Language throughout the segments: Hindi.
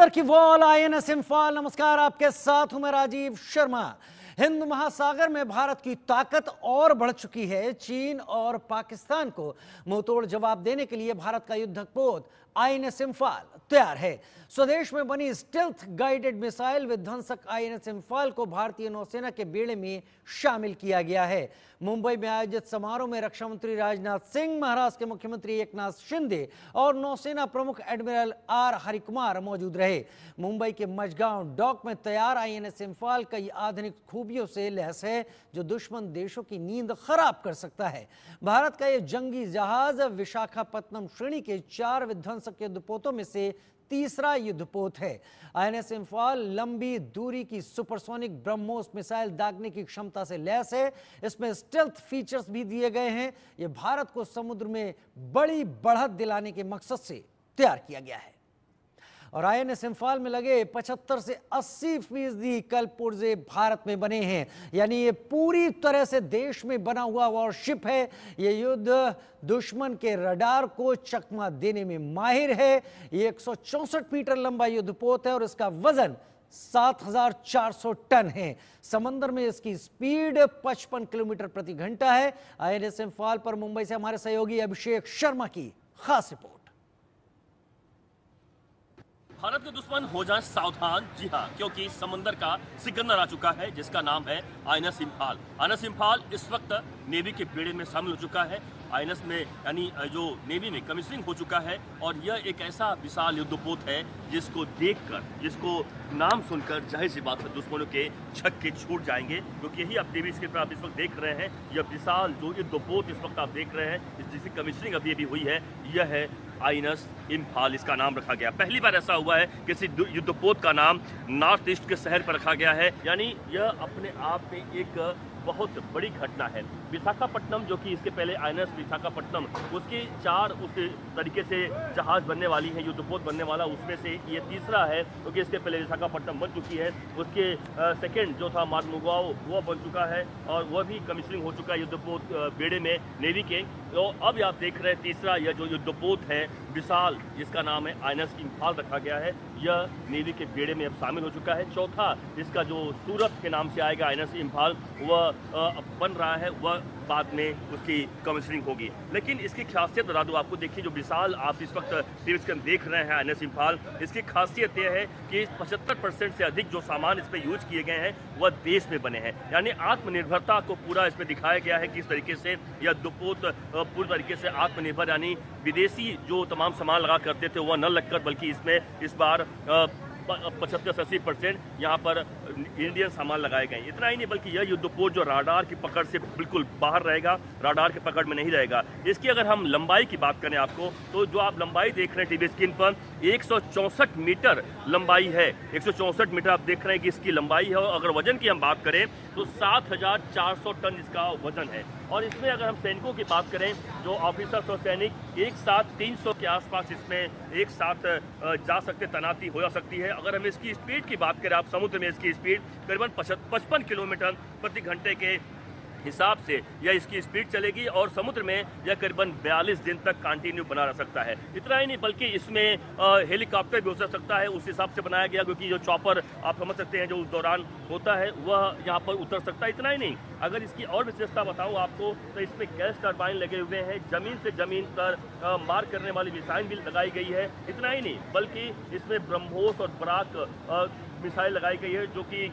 समंदर की wall I N S Imphal नमस्कार आपके साथ हूं मैं राजीव शर्मा हिंद महासागर में भारत की ताकत और बढ़ चुकी है चीन और पाकिस्तान को मुंहतोड़ जवाब देने के लिए भारत का युद्धक पोत आई इम्फाल तैयार है स्वदेश में बनी स्टिल्थ गाइडेड मिसाइल विध्वंसक आईएनएस इम्फाल को भारतीय नौसेना के बेड़े में शामिल किया गया है मुंबई में आयोजित समारोह में रक्षा मंत्री राजनाथ सिंह महाराष्ट्र के मुख्यमंत्री एकनाथ शिंदे और नौसेना प्रमुख एडमिरल आर हरिकुमार मौजूद रहे मुंबई के मजगांव डॉक में तैयार आई आईएनएस इम्फाल कई आधुनिक खूबियों से लैस है जो दुश्मन देशों की नींद खराब कर सकता है भारत का यह जंगी जहाज विशाखापत्तनम श्रेणी के चार विध्वंस प्रशंसक युद्धपोतों में से तीसरा युद्धपोत है आईएनएस इम्फाल लंबी दूरी की सुपरसोनिक ब्रह्मोस मिसाइल दागने की क्षमता से लैस है इसमें स्टेल्थ फीचर्स भी दिए गए हैं ये भारत को समुद्र में बड़ी बढ़त दिलाने के मकसद से तैयार किया गया है और आई एन एस इम्फाल में लगे 75 से 80 फीसदी कल पुर्जे भारत में बने हैं यानी ये पूरी तरह से देश में बना हुआ वॉरशिप है ये युद्ध दुश्मन के रडार को चकमा देने में माहिर है ये एक मीटर लंबा युद्धपोत है और इसका वजन 7,400 टन है समंदर में इसकी स्पीड 55 किलोमीटर प्रति घंटा है आई इम्फाल पर मुंबई से हमारे सहयोगी अभिषेक शर्मा की खास रिपोर्ट भारत के दुश्मन हो जाए सावधान जी हाँ क्योंकि समंदर का सिकंदर आ चुका है जिसका नाम है आइनस इम्फाल आइनस इम्फाल इस वक्त नेवी के बेड़े में शामिल हो चुका है आइनस में यानी जो नेवी में कमिश्निंग हो चुका है और यह एक ऐसा विशाल युद्धपोत है जिसको देखकर जिसको नाम सुनकर जाहिर सी बात है दुश्मनों के छक्के छूट जाएंगे क्योंकि यही आप टीवी स्क्रीन पर आप इस वक्त देख रहे हैं यह विशाल जो युद्धपोत इस वक्त आप देख रहे हैं जिसकी कमिश्निंग अभी अभी हुई है यह है आइनस इम्फाल इसका नाम रखा गया पहली बार ऐसा हुआ है किसी युद्धपोत का नाम नॉर्थ ईस्ट के शहर पर रखा गया है यानी यह अपने आप में एक बहुत बड़ी घटना है विशाखापट्टनम जो कि इसके पहले आई विशाखापट्टनम उसकी चार उस तरीके से जहाज़ बनने वाली है युद्धपोत बनने वाला उसमें से ये तीसरा है क्योंकि तो इसके पहले विशाखापट्टनम बन चुकी है उसके सेकेंड जो था मार्मुगाओ वो बन चुका है और वह भी कमिश्निंग हो चुका है युद्धपोत बेड़े में नेवी के तो अब आप देख रहे हैं तीसरा यह जो युद्धपोत है विशाल जिसका नाम है आइनस इम्फाल रखा गया है यह नेवी के बेड़े में अब शामिल हो चुका है चौथा इसका जो सूरत के नाम से आएगा आइनस इम्फाल वह बन रहा है वह बाद में उसकी कमीशनिंग होगी लेकिन इसकी खासियत बता दूँ आपको देखिए जो विशाल आप इस वक्त टीवी स्क्रीन देख रहे हैं आइनस इम्फाल इसकी खासियत यह है कि पचहत्तर परसेंट से अधिक जो सामान इस पर यूज किए गए हैं वह देश में बने हैं यानी आत्मनिर्भरता को पूरा इसमें दिखाया गया है किस तरीके से यह दुपोत पूरी तरीके से आत्मनिर्भर यानी विदेशी जो तमाम सामान लगा करते थे वह न लगकर बल्कि इसमें इस बार पचहत्तर से अस्सी परसेंट यहाँ पर इंडियन सामान लगाए गए इतना ही नहीं बल्कि यह युद्धपोत जो राडार की पकड़ से बिल्कुल बाहर रहेगा राडार की पकड़ में नहीं रहेगा इसकी अगर हम लंबाई की बात करें आपको तो जो आप लंबाई देख रहे हैं टीवी स्क्रीन पर एक मीटर लंबाई है एक मीटर आप देख रहे हैं कि इसकी लंबाई है और अगर वजन की हम बात करें तो 7,400 टन इसका वजन है और इसमें अगर हम सैनिकों की बात करें जो ऑफिसर्स और सैनिक एक साथ 300 के आसपास इसमें एक साथ जा सकते तैनाती हो जा सकती है अगर हम इसकी स्पीड की बात करें आप समुद्र में इसकी स्पीड करीबन पचपन किलोमीटर प्रति घंटे के हिसाब से यह इसकी स्पीड चलेगी और समुद्र में यह करीबन बयालीस दिन तक कंटिन्यू बना रह सकता है इतना ही नहीं बल्कि इसमें हेलीकॉप्टर भी हो सकता है उस हिसाब से बनाया गया क्योंकि जो चॉपर आप समझ सकते हैं जो उस दौरान होता है वह यहाँ पर उतर सकता है इतना ही नहीं अगर इसकी और विशेषता बताऊँ आपको तो इसमें गैस टर्बाइन लगे हुए हैं जमीन से जमीन पर मार करने वाली मिसाइल भी लगाई गई है इतना ही नहीं बल्कि इसमें ब्रह्मोस और बराक मिसाइल लगाई गई है जो कि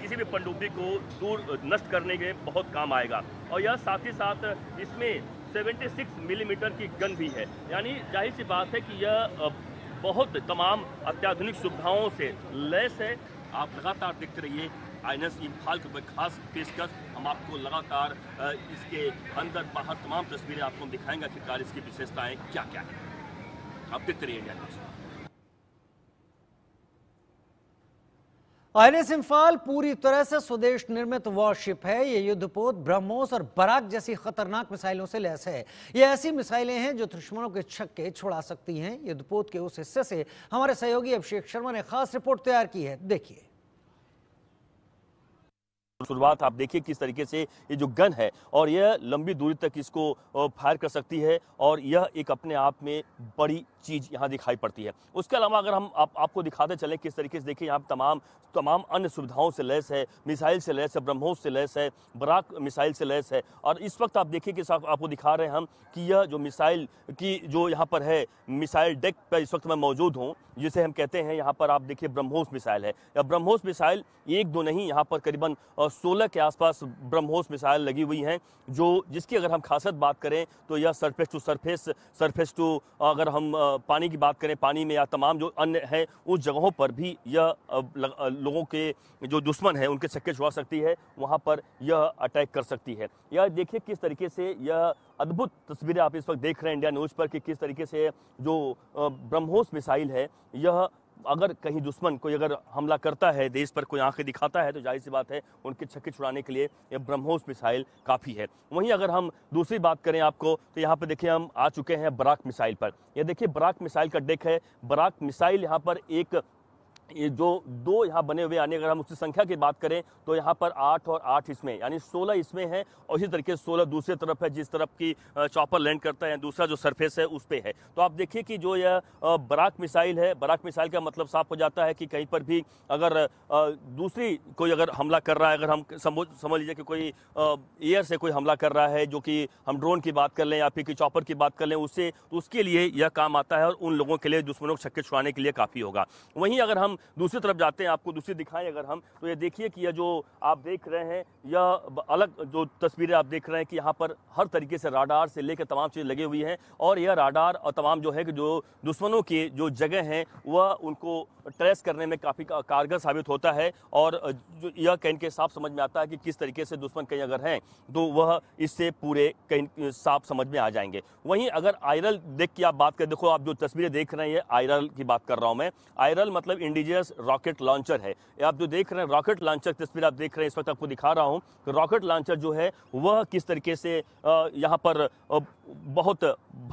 किसी भी पनडुब्बी को दूर नष्ट करने के बहुत काम आएगा और यह साथ ही साथ इसमें 76 मिलीमीटर की गन भी है यानी जाहिर सी बात है कि यह बहुत तमाम अत्याधुनिक सुविधाओं से लैस है आप लगातार देखते रहिए आई एन इम्फाल की खास पेशकश हम आपको लगातार इसके अंदर बाहर तमाम तस्वीरें आपको दिखाएंगे आखिरकार इसकी विशेषताएँ क्या क्या हैं आप देखते रहिए India news R S Imphal पूरी तरह से स्वदेश निर्मित वॉरशिप है ये युद्धपोत ब्रह्मोस और बराक जैसी खतरनाक मिसाइलों से लैस है ये ऐसी मिसाइलें हैं जो दुश्मनों के छक्के छुड़ा सकती हैं युद्धपोत के उस हिस्से से हमारे सहयोगी अभिषेक शर्मा ने खास रिपोर्ट तैयार की है देखिए शुरुआत आप देखिए किस तरीके से ये जो गन है और यह लंबी दूरी तक इसको फायर कर सकती है और यह एक अपने आप में बड़ी चीज़ यहाँ दिखाई पड़ती है उसके अलावा अगर हम आप, आपको दिखाते चले किस तरीके से देखिए यहाँ तमाम तमाम अन्य सुविधाओं से लैस है मिसाइल से लैस है ब्रह्मोस से लैस है बराक मिसाइल से लैस है और इस वक्त आप देखिए कि साफ आपको दिखा रहे हैं हम कि यह जो मिसाइल की जो यहाँ पर है मिसाइल डेक पर इस वक्त मैं मौजूद हूँ जिसे हम कहते हैं यहाँ पर आप देखिए ब्रह्मोस मिसाइल है या ब्रह्मोस मिसाइल एक दो नहीं यहाँ पर करीबन सोलह के आसपास ब्रह्मोस मिसाइल लगी हुई हैं जो जिसकी अगर हम खासत बात करें तो यह surface to surface surface to अगर हम पानी की बात करें पानी में या तमाम जो अन्य हैं उस जगहों पर भी यह लोगों के जो दुश्मन हैं उनके छक्के छुआ सकती है वहाँ पर यह अटैक कर सकती है यह देखिए किस तरीके से यह अद्भुत तस्वीरें आप इस वक्त देख रहे हैं इंडिया न्यूज़ पर कि किस तरीके से जो ब्रह्मोस मिसाइल है यह अगर कहीं दुश्मन कोई अगर हमला करता है देश पर कोई आंखें दिखाता है तो जाहिर सी बात है उनके छक्के छुड़ाने के लिए ये ब्रह्मोस मिसाइल काफ़ी है वहीं अगर हम दूसरी बात करें आपको तो यहाँ पर देखिए हम आ चुके हैं बराक मिसाइल पर यह देखिए बराक मिसाइल का डेक है बराक मिसाइल यहाँ पर एक ये जो दो यहाँ बने हुए यानी अगर हम उसकी संख्या की बात करें तो यहाँ पर आठ और आठ इसमें यानी सोलह इसमें है और इसी तरीके से सोलह दूसरे तरफ है जिस तरफ की चॉपर लैंड करता है दूसरा जो सरफेस है उस पर है तो आप देखिए कि जो यह बराक मिसाइल है बराक मिसाइल का मतलब साफ हो जाता है कि कहीं पर भी अगर दूसरी कोई अगर हमला कर रहा है अगर हम समझ लीजिए कि कोई एयर से कोई हमला कर रहा है जो कि हम ड्रोन की बात कर लें या फिर कि चॉपर की बात कर लें उससे तो उसके लिए यह काम आता है और उन लोगों के लिए दुश्मनों को छक्के छुड़ाने के लिए काफ़ी होगा वहीं अगर हम दूसरी तरफ जाते हैं आपको दूसरी दिखाएं अगर हम तो ये देखिए कि यह जो आप देख रहे हैं यह अलग जो तस्वीरें आप देख रहे हैं कि यहाँ पर हर तरीके से राडार से लेकर तमाम चीज़ें लगी हुई हैं और यह राडार और तमाम जो है कि जो दुश्मनों के जो जगह हैं वह उनको ट्रेस करने में काफ़ी कारगर साबित होता है और यह कहीं के साफ समझ में आता है कि किस तरीके से दुश्मन कहीं अगर हैं तो वह इससे पूरे कहीं साफ समझ में आ जाएंगे वहीं अगर आयरल देख के आप बात करें देखो आप जो तस्वीरें देख रहे हैं आयरल की बात कर रहा हूँ मैं आयरल मतलब इंडिजिन तेजस रॉकेट लॉन्चर है आप जो देख रहे हैं रॉकेट लॉन्चर तस्वीर आप देख रहे हैं इस वक्त आपको दिखा रहा हूँ कि रॉकेट लॉन्चर जो है वह किस तरीके से यहाँ पर बहुत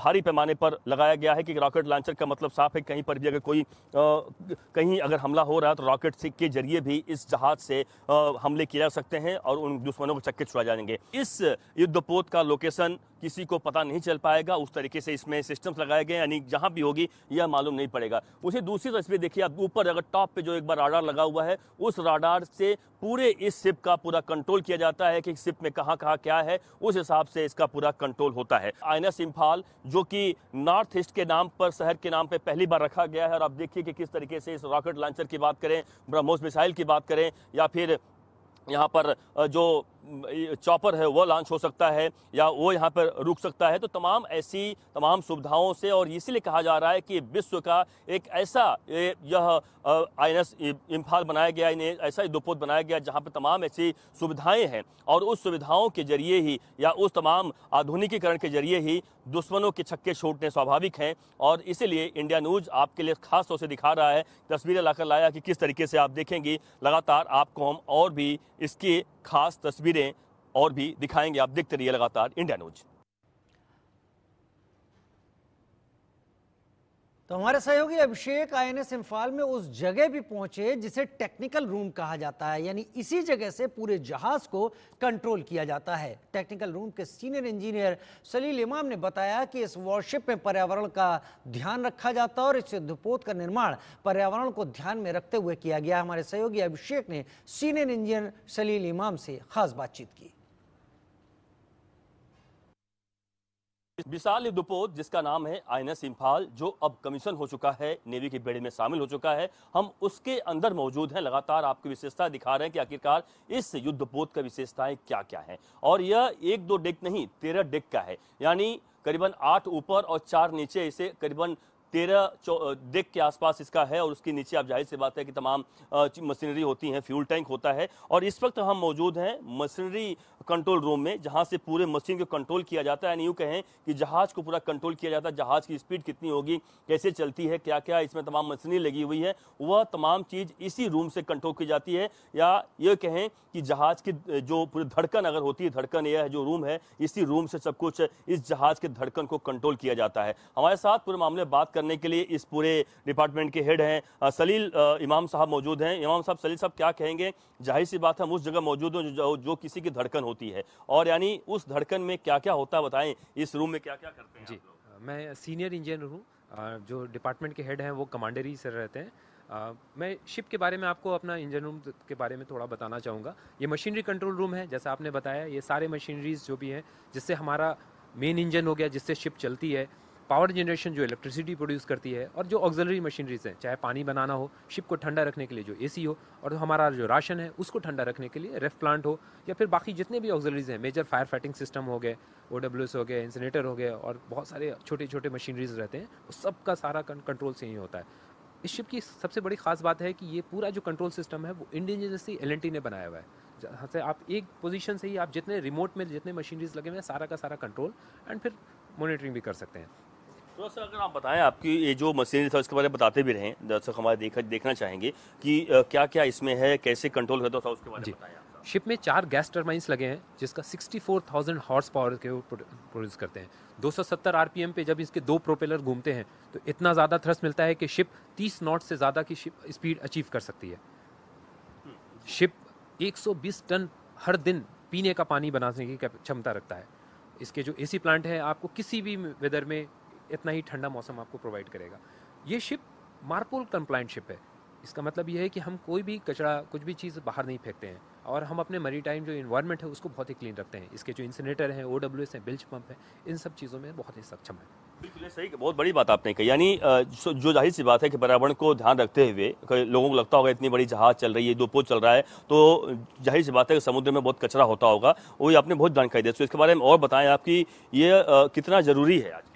भारी पैमाने पर लगाया गया है कि रॉकेट लॉन्चर का मतलब साफ है कहीं पर भी अगर कोई कहीं अगर हमला हो रहा है तो रॉकेट के जरिए भी इस जहाज से हमले किए जा सकते हैं और उन दुश्मनों को चक्के छुड़ा जाएंगे इस युद्धपोत का लोकेशन किसी को पता नहीं चल पाएगा उस तरीके से इसमें सिस्टम्स लगाए गए यानी जहाँ भी होगी यह मालूम नहीं पड़ेगा उसे दूसरी तस्वीर देखिए आप ऊपर अगर टॉप पे जो एक बार राडार लगा हुआ है उस राडार से पूरे इस शिप का पूरा कंट्रोल किया जाता है कि शिप में कहाँ कहाँ क्या है उस हिसाब से इसका पूरा कंट्रोल होता है आइनस इम्फाल जो कि नॉर्थ ईस्ट के नाम पर शहर के नाम पर पहली बार रखा गया है और आप देखिए कि किस तरीके से इस रॉकेट लॉन्चर की बात करें ब्रह्मोस मिसाइल की बात करें या फिर यहाँ पर जो चॉपर है वह लॉन्च हो सकता है या वो यहाँ पर रुक सकता है तो तमाम ऐसी तमाम सुविधाओं से और इसीलिए कहा जा रहा है कि विश्व का एक ऐसा यह आई एन इम्फाल बनाया गया इन्हें ऐसा दोपोत बनाया गया जहाँ पर तमाम ऐसी सुविधाएं हैं और उस सुविधाओं के जरिए ही या उस तमाम आधुनिकीकरण के जरिए ही दुश्मनों के छक्के छोड़ने स्वाभाविक हैं और इसीलिए इंडिया न्यूज़ आपके लिए खास तौर से दिखा रहा है तस्वीरें लाकर लाया कि किस तरीके से आप देखेंगी लगातार आपको हम और भी इसके खास तस्वीरें और भी दिखाएंगे आप देखते रहिए लगातार इंडिया न्यूज़ तो हमारे सहयोगी अभिषेक आई एन इम्फाल में उस जगह भी पहुंचे जिसे टेक्निकल रूम कहा जाता है यानी इसी जगह से पूरे जहाज को कंट्रोल किया जाता है टेक्निकल रूम के सीनियर इंजीनियर सलील इमाम ने बताया कि इस वॉरशिप में पर्यावरण का ध्यान रखा जाता है और इस युद्धपोत का निर्माण पर्यावरण को ध्यान में रखते हुए किया गया हमारे सहयोगी अभिषेक ने सीनियर इंजीनियर सलील इमाम से खास बातचीत की विशाल युद्धपोत जिसका नाम है आई एन इम्फाल जो अब कमीशन हो चुका है नेवी के बेड़े में शामिल हो चुका है हम उसके अंदर मौजूद हैं लगातार आपकी विशेषता दिखा रहे हैं कि आखिरकार इस युद्धपोत का विशेषताएं क्या क्या हैं और यह एक दो डेक नहीं तेरह डेक का है यानी करीबन आठ ऊपर और चार नीचे इसे करीबन तेरह डेक के आसपास इसका है और उसके नीचे आप जाहिर सी बात है कि तमाम मशीनरी होती हैं फ्यूल टैंक होता है और इस वक्त हम मौजूद हैं मशीनरी कंट्रोल रूम में जहाँ से पूरे मशीन को कंट्रोल किया जाता है यू यूँ कहें कि जहाज़ को पूरा कंट्रोल किया जाता है जहाज़ की स्पीड कितनी होगी कैसे चलती है क्या क्या इसमें तमाम मशीनरी लगी हुई है वह तमाम चीज़ इसी रूम से कंट्रोल की जाती है या ये कहें कि जहाज़ की जो पूरी धड़कन अगर होती है धड़कन यह जो रूम है इसी रूम से सब कुछ इस जहाज़ के धड़कन को कंट्रोल किया जाता है हमारे साथ पूरे मामले बात करने करने के लिए इस पूरे डिपार्टमेंट के हेड हैं सलील इमाम साहब मौजूद हैं इमाम साहब सलील साहब क्या कहेंगे जाहिर सी बात हम उस जगह मौजूद हों जो, जो किसी की धड़कन होती है और यानी उस धड़कन में क्या क्या होता है बताएं इस रूम में क्या क्या करते हैं जी मैं सीनियर इंजीनियर हूँ जो डिपार्टमेंट के हेड हैं वो कमांडर ही सर रहते हैं आ, मैं शिप के बारे में आपको अपना इंजन रूम के बारे में थोड़ा बताना चाहूँगा ये मशीनरी कंट्रोल रूम है जैसा आपने बताया ये सारे मशीनरीज जो भी हैं जिससे हमारा मेन इंजन हो गया जिससे शिप चलती है पावर जनरेशन जो इलेक्ट्रिसिटी प्रोड्यूस करती है और जो ऑक्जलरी मशीनरीज हैं चाहे पानी बनाना हो शिप को ठंडा रखने के लिए जो ए हो और तो हमारा जो राशन है उसको ठंडा रखने के लिए रेफ प्लांट हो या फिर बाकी जितने भी ऑक्जलरीज हैं मेजर फायर फाइटिंग सिस्टम हो गए ओ हो गए इंसनेटर हो गए और बहुत सारे छोटे छोटे मशीनरीज रहते हैं उस सब का सारा कंट्रोल से ही होता है इस शिप की सबसे बड़ी खास बात है कि ये पूरा जो कंट्रोल सिस्टम है वो इंडियन एल ने बनाया हुआ है जहाँ से आप एक पोजीशन से ही आप जितने रिमोट में जितने मशीनरीज लगे हुए हैं सारा का सारा कंट्रोल एंड फिर मॉनिटरिंग भी कर सकते हैं तो सर अगर आप बताएं आपकी ये जो मशीनरी था उसके बारे में बताते भी रहें दर्शक हमारे देख, देखना चाहेंगे कि क्या क्या इसमें है कैसे कंट्रोल करता था उसके बारे में शिप में चार गैस टर्माइंस लगे हैं जिसका 64,000 हॉर्स पावर के प्रोड्यूस करते हैं 270 आरपीएम पे जब इसके दो प्रोपेलर घूमते हैं तो इतना ज़्यादा थ्रस्ट मिलता है कि शिप 30 नॉट से ज़्यादा की शिप स्पीड अचीव कर सकती है शिप 120 टन हर दिन पीने का पानी बनाने की क्षमता रखता है इसके जो एसी प्लांट है आपको किसी भी वेदर में इतना ही ठंडा मौसम आपको प्रोवाइड करेगा ये शिप मारपोल कंप्लाइंट शिप है इसका मतलब यह है कि हम कोई भी कचरा कुछ भी चीज़ बाहर नहीं फेंकते हैं और हम अपने मरी टाइम जो इन्वायरमेंट है उसको बहुत ही क्लीन रखते हैं इसके जो इंसिनेटर हैं ओ डब्ल्यू एस हैं बिल्च पंप हैं इन सब चीज़ों में बहुत ही सक्षम है बिल्कुल सही बहुत बड़ी बात आपने कही यानी जो जाहिर सी बात है कि पर्यावरण को ध्यान रखते हुए लोगों को लगता होगा इतनी बड़ी जहाज चल रही है दो पोत चल रहा है तो जाहिर सी बात है कि समुद्र में बहुत कचरा होता होगा वही आपने बहुत जानकारी दी तो इसके बारे में और बताएं आपकी ये कितना ज़रूरी है आज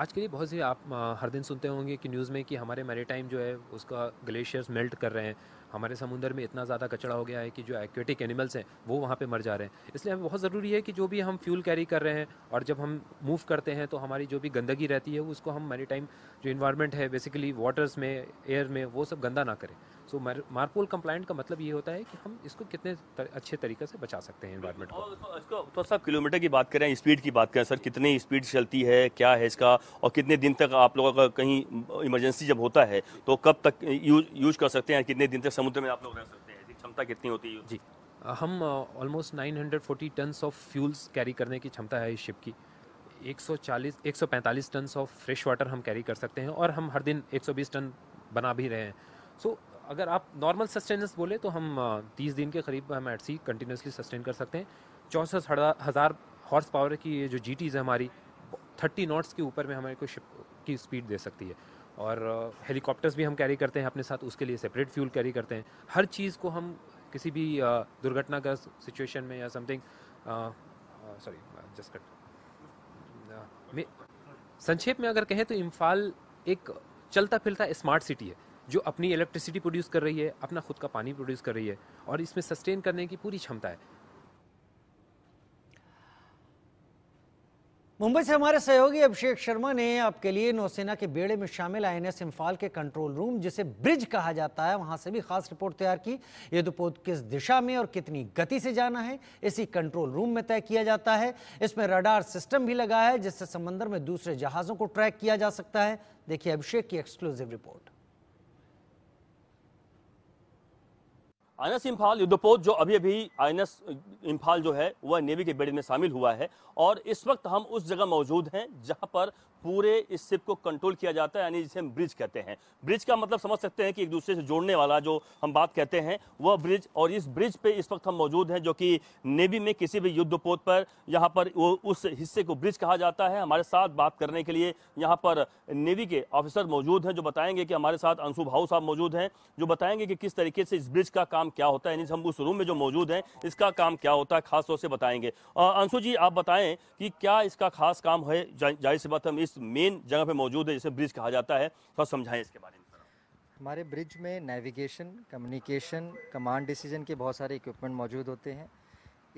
आज के लिए बहुत से आप हर दिन सुनते होंगे कि न्यूज़ में कि हमारे मैरीटाइम जो है उसका ग्लेशियर्स मेल्ट कर रहे हैं हमारे समुंदर में इतना ज़्यादा कचरा हो गया है कि जो एक्वेटिक एनिमल्स हैं वो वहाँ पे मर जा रहे हैं इसलिए हमें बहुत ज़रूरी है कि जो भी हम फ्यूल कैरी कर रहे हैं और जब हम मूव करते हैं तो हमारी जो भी गंदगी रहती है उसको हम मैरीटाइम जो इन्वायरमेंट है बेसिकली वाटर्स में एयर में वो सब गंदा ना करें सो मारपोल कंप्लाइंट का मतलब ये होता है कि हम इसको कितने तर, अच्छे तरीके से बचा सकते हैं इन्वायरमेंट को इसका तो किलोमीटर की बात करें स्पीड की बात करें सर कितनी स्पीड चलती है क्या है इसका और कितने दिन तक आप लोगों का कहीं इमरजेंसी जब होता है तो कब तक यूज यूज कर सकते हैं कितने दिन तक समुद्र में आप लोग रह सकते हैं क्षमता कितनी होती है जी हम almost nine hundred forty tons of fuels carry करने की क्षमता है इस शिप की 140 145 टन्स ऑफ फ्रेश वाटर हम कैरी कर सकते हैं और हम हर दिन 120 टन बना भी रहे हैं सो so, अगर आप नॉर्मल सस्टेनेंस बोले तो हम तीस दिन के करीब हम एट सी कंटिन्यूसली सस्टेन कर सकते हैं चौंसठ हज़ार हॉर्स पावर की ये जो जी है हमारी थर्टी नॉट्स के ऊपर में हमारे को शिप की स्पीड दे सकती है और हेलीकॉप्टर्स भी हम कैरी करते हैं अपने साथ उसके लिए सेपरेट फ्यूल कैरी करते हैं हर चीज़ को हम किसी भी दुर्घटनाग्रस्त सिचुएशन में या समथिंग सॉरी जस्ट कट संक्षेप में अगर कहें तो इम्फाल एक चलता फिरता स्मार्ट सिटी है जो अपनी इलेक्ट्रिसिटी प्रोड्यूस कर रही है अपना खुद का पानी प्रोड्यूस कर रही है और इसमें सस्टेन करने की पूरी क्षमता है मुंबई से हमारे सहयोगी अभिषेक शर्मा ने आपके लिए नौसेना के बेड़े में शामिल आईएनएस इम्फाल के कंट्रोल रूम जिसे ब्रिज कहा जाता है वहां से भी खास रिपोर्ट तैयार की ये दुपोत किस दिशा में और कितनी गति से जाना है इसी कंट्रोल रूम में तय किया जाता है इसमें रडार सिस्टम भी लगा है जिससे समंदर में दूसरे जहाजों को ट्रैक किया जा सकता है देखिए अभिषेक की एक्सक्लूसिव रिपोर्ट आइनस इम्फाल युद्धपोत जो अभी अभी आइनस इम्फाल जो है वह नेवी के बेड़े में शामिल हुआ है और इस वक्त हम उस जगह मौजूद हैं जहां पर पूरे इस सिप को कंट्रोल किया जाता है यानी जिसे हम ब्रिज कहते हैं ब्रिज का मतलब समझ सकते हैं कि एक दूसरे से जोड़ने वाला जो हम बात कहते हैं वह ब्रिज और इस ब्रिज पे इस वक्त हम मौजूद हैं जो कि नेवी में किसी भी युद्धपोत पर यहाँ पर वो उस हिस्से को ब्रिज कहा जाता है हमारे साथ बात करने के लिए यहाँ पर नेवी के ऑफिसर मौजूद हैं जो बताएंगे कि हमारे साथ अंशु भाऊ साहब मौजूद हैं जो बताएंगे कि किस तरीके से इस ब्रिज का काम क्या होता है यानी हम उस रूम में जो मौजूद हैं इसका काम क्या होता है खासतौर से बताएंगे अंशु जी आप बताएं कि क्या इसका खास काम है जाहिर सी बात हम जिस मेन जगह पे मौजूद है जिसे ब्रिज कहा जाता है तो समझाएं इसके बारे में हमारे ब्रिज में नेविगेशन कम्युनिकेशन कमांड डिसीजन के बहुत सारे इक्विपमेंट मौजूद होते हैं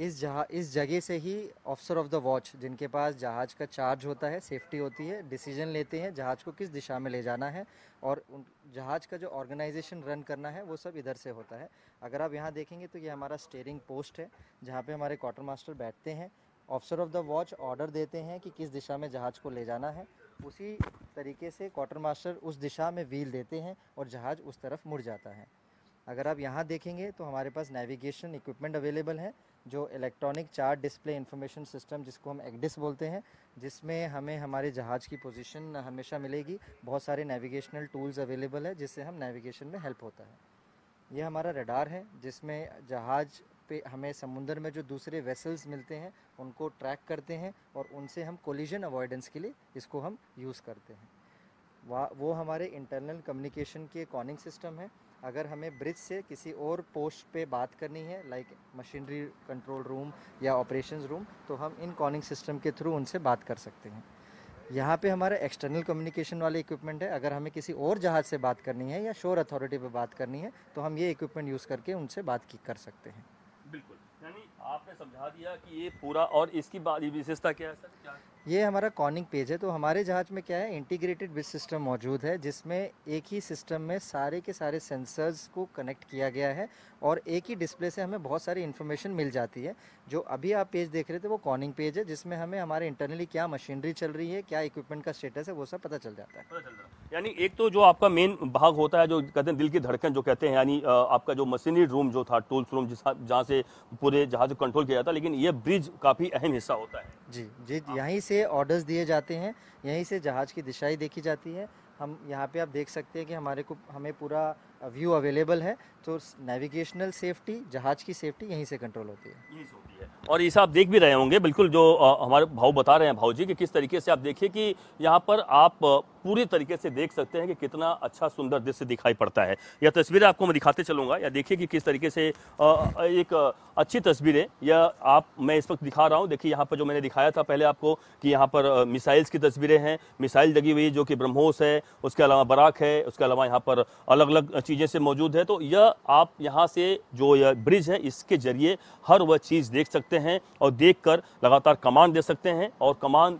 इस जहाँ इस जगह से ही ऑफिसर ऑफ द वॉच जिनके पास जहाज़ का चार्ज होता है सेफ्टी होती है डिसीजन लेते हैं जहाज़ को किस दिशा में ले जाना है और उन जहाज़ का जो ऑर्गेनाइजेशन रन करना है वो सब इधर से होता है अगर आप यहाँ देखेंगे तो ये हमारा स्टेयरिंग पोस्ट है जहाँ पे हमारे क्वार्टर मास्टर बैठते हैं officer of the watch order देते हैं कि किस दिशा में जहाज़ को ले जाना है उसी तरीके से क्वार्टर मास्टर उस दिशा में व्हील देते हैं और जहाज़ उस तरफ मुड़ जाता है अगर आप यहाँ देखेंगे तो हमारे पास नेविगेशन इक्विपमेंट अवेलेबल है जो electronic chart display information system जिसको हम एक्डिस बोलते हैं जिसमें हमें हमारे जहाज़ की पोजीशन हमेशा मिलेगी बहुत सारे नेविगेशनल टूल्स अवेलेबल है जिससे हम नेविगेशन में हेल्प होता है यह हमारा रडार है जिसमें जहाज़ पे हमें समुंदर में जो दूसरे वेसल्स मिलते हैं उनको ट्रैक करते हैं और उनसे हम कोलिजन अवॉइडेंस के लिए इसको हम यूज़ करते हैं वो हमारे इंटरनल कम्युनिकेशन के कॉनिंग सिस्टम है अगर हमें ब्रिज से किसी और पोस्ट पे बात करनी है लाइक मशीनरी कंट्रोल रूम या ऑपरेशंस रूम तो हम इन कॉनिंग सिस्टम के थ्रू उनसे बात कर सकते हैं यहाँ पे हमारा एक्सटर्नल कम्युनिकेशन वाले इक्विपमेंट है अगर हमें किसी और जहाज़ से बात करनी है या शोर अथॉरिटी पे बात करनी है तो हम ये इक्विपमेंट यूज़ करके उनसे बात की कर सकते हैं आपने समझा दिया कि ये पूरा और इसकी विशेषता क्या है सर क्या ये हमारा कॉनिंग पेज है तो हमारे जहाज़ में क्या है इंटीग्रेटेड बिज सिस्टम मौजूद है जिसमें एक ही सिस्टम में सारे के सारे सेंसर्स को कनेक्ट किया गया है और एक ही डिस्प्ले से हमें बहुत सारी इन्फॉर्मेशन मिल जाती है जो अभी आप पेज देख रहे थे वो कॉनिंग पेज है जिसमें हमें हमारे इंटरनली क्या मशीनरी चल रही है क्या इक्विपमेंट का स्टेटस है वो सब पता चल जाता है यानी एक तो जो आपका मेन भाग होता है जो कहते हैं दिल की धड़कन जो कहते हैं यानी आपका जो मशीनरी रूम जो था टूल्स रूम जहाँ से पूरे जहाज को कंट्रोल किया जाता है लेकिन ये ब्रिज काफ़ी अहम हिस्सा होता है जी जी यहीं से ऑर्डर्स दिए जाते हैं यहीं से जहाज़ की दिशाएँ देखी जाती है हम यहाँ पे आप देख सकते हैं कि हमारे को हमें पूरा व्यू अवेलेबल है तो नेविगेशनल सेफ्टी जहाज़ की सेफ्टी यहीं से कंट्रोल होती है और ये आप देख भी रहे होंगे बिल्कुल जो हमारे भाव बता रहे हैं भाव जी कि किस तरीके से आप देखिए कि यहाँ पर आप पूरी तरीके से देख सकते हैं कि कितना अच्छा सुंदर दृश्य दिखाई पड़ता है यह तस्वीरें आपको मैं दिखाते चलूंगा या देखिए कि किस तरीके से एक अच्छी तस्वीरें या आप मैं इस वक्त दिखा रहा हूँ देखिए यहाँ पर जो मैंने दिखाया था पहले आपको कि यहाँ पर मिसाइल्स की तस्वीरें हैं मिसाइल लगी हुई जो कि ब्रह्मोस है उसके अलावा बराक है उसके अलावा यहाँ पर अलग अलग चीज़ें से मौजूद है तो यह आप यहाँ से जो यह ब्रिज है इसके ज़रिए हर वह चीज़ देख सकते हैं और कर लगातार कमान दे सकते हैं और कमान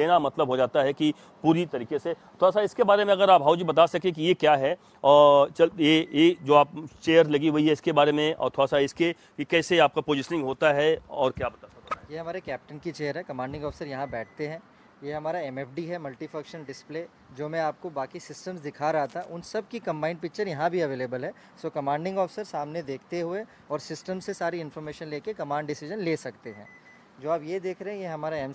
देना मतलब हो जाता है कि पूरी तरीके से थोड़ा तो सा इसके बारे में अगर आप भाव जी बता सकें कि ये क्या है और चल ये ये जो आप चेयर लगी हुई है इसके बारे में और थोड़ा सा इसके कि कैसे आपका पोजिशनिंग होता है और क्या बता सकता ये हमारे कैप्टन की चेयर है कमांडिंग ऑफिसर यहाँ बैठते हैं ये हमारा एम है मल्टी फंक्शन डिस्प्ले जो मैं आपको बाकी सिस्टम्स दिखा रहा था उन सब की कम्बाइंड पिक्चर यहाँ भी अवेलेबल है सो कमांडिंग ऑफिसर सामने देखते हुए और सिस्टम से सारी इन्फॉर्मेशन लेके कमांड डिसीजन ले सकते हैं जो आप ये देख रहे हैं ये हमारा एम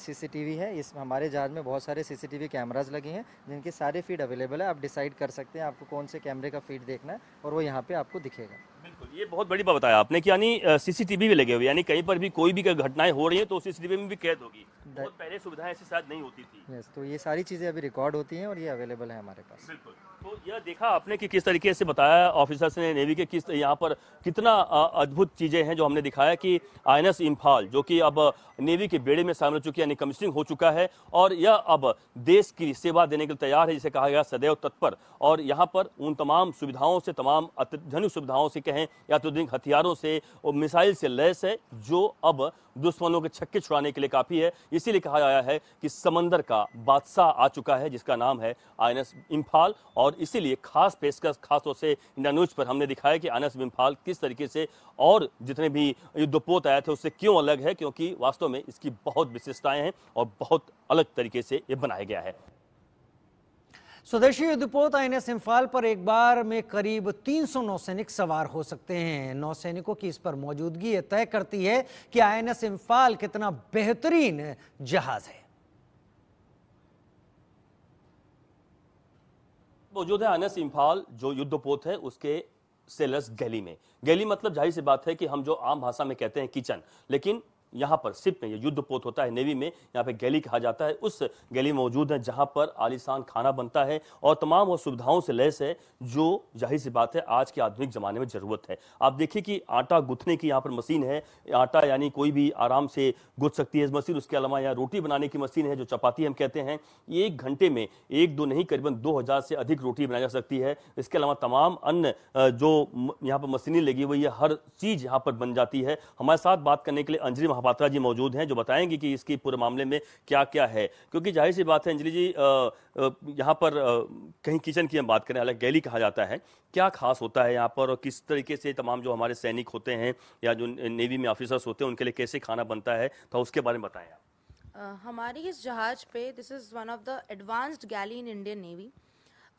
है इस हमारे जहाज में बहुत सारे सीसीटीवी कैमराज लगे हैं जिनके सारे फीड अवेलेबल है आप डिसाइड कर सकते हैं आपको कौन से कैमरे का फीड देखना है और वो यहाँ पे आपको दिखेगा बिल्कुल ये बहुत बड़ी बात बताया आपने कि यानी सीसीटीवी भी लगे हुए यानी कहीं पर भी कोई भी घटनाएं हो रही है तो सीसीटीवी में भी कैद होगी बहुत पहले सुविधाएं ऐसी साथ नहीं होती थी यस तो ये सारी चीज़ें अभी रिकॉर्ड होती हैं और ये अवेलेबल है हमारे पास बिल्कुल तो यह देखा आपने कि किस तरीके से बताया ऑफिसर्स ने नेवी के किस यहाँ पर कितना अद्भुत चीज़ें हैं जो हमने दिखाया कि आई एन इम्फाल जो कि अब नेवी के बेड़े में शामिल हो चुकी है यानी कमिश्निंग हो चुका है और यह अब देश की सेवा देने के लिए तैयार है जिसे कहा गया सदैव तत्पर और यहाँ पर उन तमाम सुविधाओं से तमाम अत्यधनिक सुविधाओं से कहें या अत्याधुनिक हथियारों से और मिसाइल से लैस है जो अब दुश्मनों के छक्के छुड़ाने के लिए काफ़ी है इसीलिए कहा गया है कि समंदर का बादशाह आ चुका है जिसका नाम है आई इम्फाल और और इसीलिए खास पेशकश खासतौर से इंडिया न्यूज पर हमने दिखाया कि अनस बिम्फाल किस तरीके से और जितने भी युद्धपोत आए थे उससे क्यों अलग है क्योंकि वास्तव में इसकी बहुत विशेषताएं हैं और बहुत अलग तरीके से ये बनाया गया है स्वदेशी युद्धपोत आई एस इम्फाल पर एक बार में करीब 300 नौसैनिक सवार हो सकते हैं नौसैनिकों की इस पर मौजूदगी तय करती है कि आईएनएस एन इम्फाल कितना बेहतरीन जहाज है मौजूद है अनस इम्फाल जो युद्धपोत है उसके सेलर्स गैली में गैली मतलब जाहिर सी बात है कि हम जो आम भाषा में कहते हैं किचन लेकिन यहाँ पर सिप में ये युद्ध पोत होता है नेवी में यहाँ पे गैली कहा जाता है उस गैली में मौजूद है जहाँ पर आलिशान खाना बनता है और तमाम वो सुविधाओं से लैस है जो जाहिर सी बात है आज के आधुनिक ज़माने में ज़रूरत है आप देखिए कि आटा गुथने की यहाँ पर मशीन है आटा यानी कोई भी आराम से गुथ सकती है इस मशीन उसके अलावा यहाँ रोटी बनाने की मशीन है जो चपाती हम कहते हैं एक घंटे में एक दो नहीं करीबन दो हज़ार से अधिक रोटी बनाई जा सकती है इसके अलावा तमाम अन्य जो यहाँ पर मशीनें लगी हुई है हर चीज़ यहाँ पर बन जाती है हमारे साथ बात करने के लिए अंजलि मोहपात्रा जी मौजूद हैं जो बताएंगे कि इसकी पूरे मामले में क्या क्या है क्योंकि जाहिर सी बात है अंजलि जी यहाँ पर कहीं किचन की हम बात करें हालांकि गैली कहा जाता है क्या खास होता है यहाँ पर और किस तरीके से तमाम जो हमारे सैनिक होते हैं या जो नेवी में ऑफिसर्स होते हैं उनके लिए कैसे खाना बनता है तो उसके बारे में बताएं आप हमारी इस जहाज़ पे this is one of the advanced galley in Indian navy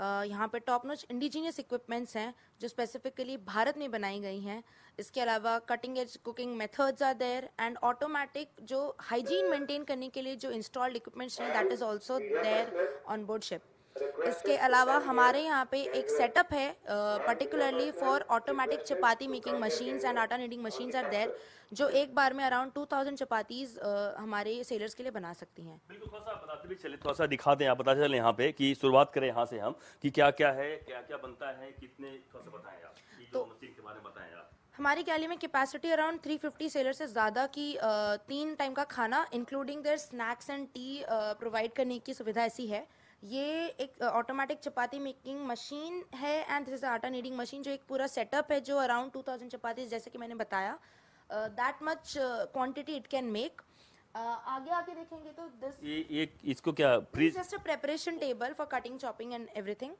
यहाँ पर टॉप नोच इंडिजीनियस इक्विपमेंट्स हैं जो स्पेसिफिकली भारत में बनाई गई हैं इसके अलावा cutting edge cooking methods are there and automatic जो हाइजीन मेंटेन करने के लिए जो इंस्टॉल्ड इक्विपमेंट्स हैं that is also there on board ship इसके अलावा हमारे यहाँ पे एक सेटअप है particularly for automatic chapati making machines and atta kneading machines are there जो एक बार में अराउंड 2000 चपातीज हमारे सेलर्स के लिए बना सकती हैं बिल्कुल थोड़ा सा बताते दिखाते हैं आप बताते चले यहाँ पे कि शुरुआत करें यहाँ से हम कि क्या क्या है क्या क्या बनता है कितने थोड़ा सा तो, मशीन के में कैपेसिटी अराउंड 350 सेलर से ज़्यादा की तीन टाइम का खाना including there snacks and tea provide करने की सुविधा ऐसी है ये एक ऑटोमेटिक चपाती मेकिंग मशीन है and this atta kneading machine जो एक पूरा सेटअप है जो अराउंड 2000 चपातीज जैसे कि मैंने बताया that much quantity it can make आगे आके देखेंगे तो दिस ये, एक इसको क्या fridge just a preparation table for cutting chopping and everything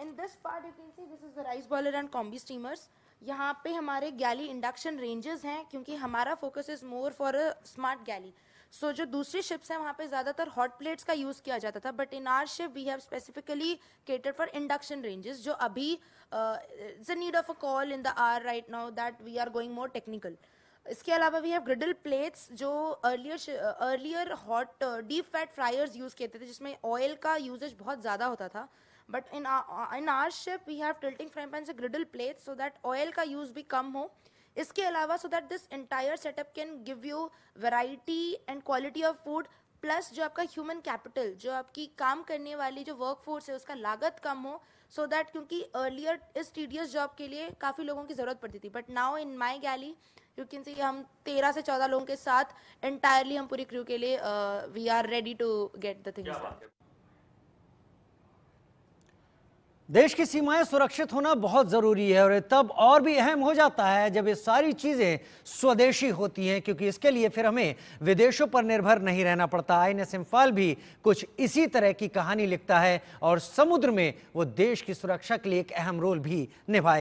in this part you can see this is the rice boiler and combi steamers यहाँ पे हमारे गैली इंडक्शन रेंजेस हैं क्योंकि हमारा focus is more for a smart galley so so, जो दूसरी शिप्स हैं वहाँ पे ज़्यादातर हॉट प्लेट्स का यूज़ किया जाता था but in our ship we have specifically cater for induction ranges जो अभी is a need of a call in the are right now that we are going more technical इसके अलावा वी हैव ग्रिडल प्लेट्स जो earlier earlier hot deep fat fryers use किए थे जिसमें ऑयल का यूजेज बहुत ज़्यादा होता था but in in our ship we have tilting frying pan griddle plates so that oil का यूज़ भी कम हो इसके अलावा so that this entire setup can give you variety and quality of food plus जो आपका ह्यूमन कैपिटल जो आपकी काम करने वाली जो वर्क फोर्स है उसका लागत कम हो सो so दैट क्योंकि अर्लियर इस टीडियस जॉब के लिए काफ़ी लोगों की ज़रूरत पड़ती थी but now in my galley you can see हम तेरह से चौदह लोगों के साथ एंटायरली हम पूरी क्रू के लिए we are ready to get the things देश की सीमाएं सुरक्षित होना बहुत ज़रूरी है और तब और भी अहम हो जाता है जब ये सारी चीज़ें स्वदेशी होती हैं क्योंकि इसके लिए फिर हमें विदेशों पर निर्भर नहीं रहना पड़ता आई एन एस इम्फाल भी कुछ इसी तरह की कहानी लिखता है और समुद्र में वो देश की सुरक्षा के लिए एक अहम रोल भी निभाए